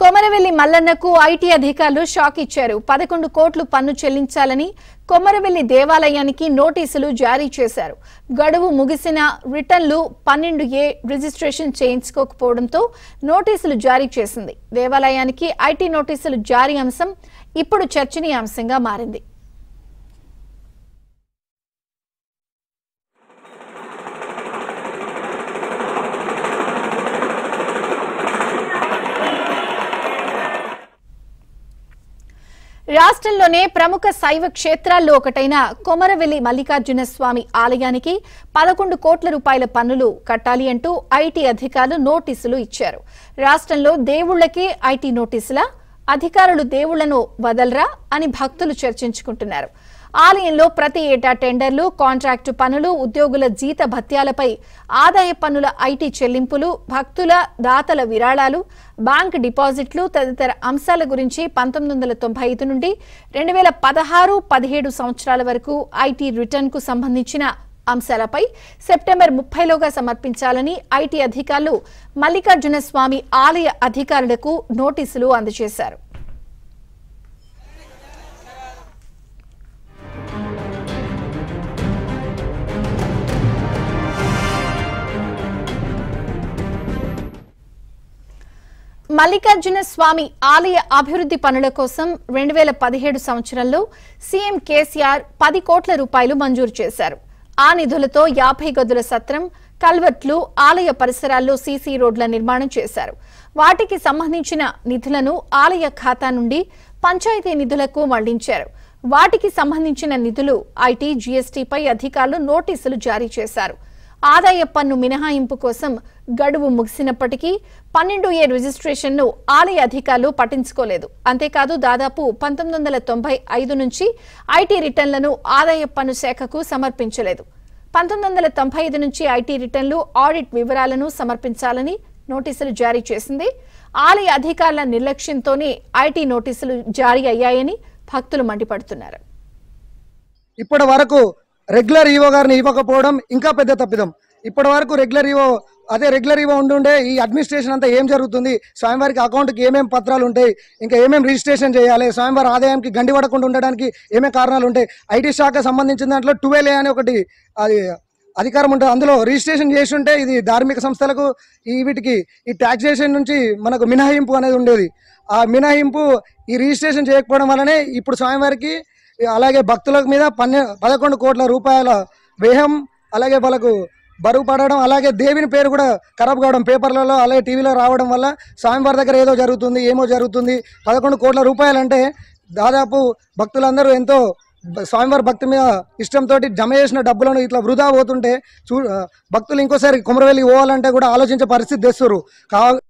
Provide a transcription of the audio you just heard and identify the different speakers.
Speaker 1: కొమరవెల్లి మల్లన్నకు ఐటీ అధికారులు షాక్ ఇచ్చారు పదకొండు కోట్లు పన్ను చెల్లించాలని కొమరవెల్లి దేవాలయానికి నోటీసులు జారీ చేశారు గడువు ముగిసిన రిటర్న్లు పన్నెండు ఏ రిజిస్ట్రేషన్ చేయించుకోకపోవడంతో నోటీసులు జారీ చేసింది దేవాలయానికి ఐటీ నోటీసులు జారీ అంశం ఇప్పుడు చర్చనీయాంశంగా మారింది రాష్ట్రంలోనే ప్రముఖ శైవ క్షేత్రాల్లో ఒకటైన కొమరవెల్లి మల్లికార్జున స్వామి ఆలయానికి పదకొండు కోట్ల రూపాయల పన్నులు కట్టాలి అంటూ ఐటీ అధికారులు నోటీసులు ఇచ్చారు రాష్ట్రంలో దేవుళ్లకే ఐటీ నోటీసుల అధికారులు దేవుళ్లను వదలరా అని భక్తులు చర్చించుకుంటున్నారు ఆలయంలో ప్రతి ఏటా టెండర్లు కాంట్రాక్టు పనులు ఉద్యోగుల జీత భత్యాలపై ఆదాయ పన్నుల ఐటీ చెల్లింపులు భక్తుల దాతల విరాళాలు బ్యాంక్ డిపాజిట్లు తదితర అంశాల గురించి పంతొమ్మిది వందల తొంభై ఐదు నుండి రెండు వేల పదహారు పదిహేడు సంవత్సరాల వరకు ఐటీ రిటర్న్కు సంబంధించిన అంశాలపై సెప్టెంబర్ ముప్పైలోగా సమర్పించాలని ఐటీ అధికారులు మల్లికార్జున స్వామి ఆలయ అధికారులకు నోటీసులు అందజేశారు మల్లికార్జున స్వామి ఆలయ అభివృద్ది పనుల కోసం రెండు వేల పదిహేడు సంవత్సరంలో సీఎం కేసీఆర్ పది కోట్ల రూపాయలు మంజూరు చేశారు ఆ నిధులతో యాభై గదుల సత్రం కల్వర్ట్లు ఆలయ పరిసరాల్లో సీసీ రోడ్ల నిర్మాణం చేశారు వాటికి సంబంధించిన నిధులను ఆలయ ఖాతా నుండి పంచాయతీ నిధులకు మళ్లించారు వాటికి సంబంధించిన నిధులు ఐటీ జీఎస్టీపై అధికారులు నోటీసులు జారీ చేశారు ఆదాయ పన్ను మినహాయింపు కోసం గడువు ముగిసినప్పటికీ పన్నెండు ఏ రిజిస్ట్రేషన్ను ఆలయ అధికారులు పట్టించుకోలేదు అంతేకాదు దాదాపు పంతొమ్మిది వందల తొంభై ఐదు నుంచి ఐటీ రిటర్న్లను ఆదాయ పన్ను శాఖకు సమర్పించలేదు పంతొమ్మిది వందల తొంభై ఐదు నుంచి ఐటీ రిటర్న్లు ఆడిట్ వివరాలను సమర్పించాలని నోటీసులు జారీ చేసింది ఆలయ అధికారుల నిర్లక్ష్యంతోనే ఐటీ నోటీసులు జారీ అయ్యాయని భక్తులు
Speaker 2: మండిపడుతున్నారు ఇప్పటి వరకు రెగ్యులర్ ఈవో గారిని ఇవ్వకపోవడం ఇంకా పెద్ద తప్పిదం ఇప్పటి వరకు రెగ్యులర్ ఈవో అదే రెగ్యులర్ ఈవో ఉండుండే ఈ అడ్మినిస్ట్రేషన్ అంతా ఏం జరుగుతుంది స్వామివారికి అకౌంట్కి ఏమేమి పత్రాలు ఉంటాయి ఇంకా ఏమేమి రిజిస్ట్రేషన్ చేయాలి స్వామివారి ఆదాయానికి గండి పడకుండా ఉండడానికి ఏమేమి కారణాలు ఉంటాయి ఐటీ శాఖ సంబంధించిన దాంట్లో టువెల్ అని ఒకటి అది అధికారం ఉంటుంది అందులో రిజిస్ట్రేషన్ చేసి ఉంటే ఇది ధార్మిక సంస్థలకు ఈ వీటికి ఈ ట్యాక్సేషన్ నుంచి మనకు మినహాయింపు అనేది ఉండేది ఆ మినహాయింపు ఈ రిజిస్ట్రేషన్ చేయకపోవడం వల్లనే ఇప్పుడు స్వామివారికి అలాగే భక్తుల మీద పన్నె పదకొండు కోట్ల రూపాయల వ్యయం అలాగే వాళ్ళకు బరువు పడడం అలాగే దేవుని పేరు కూడా ఖరాబ్ కావడం పేపర్లలో అలాగే టీవీలో రావడం వల్ల స్వామివారి దగ్గర ఏదో జరుగుతుంది ఏమో జరుగుతుంది పదకొండు కోట్ల రూపాయలంటే దాదాపు భక్తులందరూ ఎంతో స్వామివారి భక్తి మీద ఇష్టంతో జమ చేసిన డబ్బులను ఇట్లా వృధా పోతుంటే చూ భక్తులు ఇంకోసారి కుమరవెల్లి పోవాలంటే కూడా ఆలోచించే పరిస్థితి తెస్తారు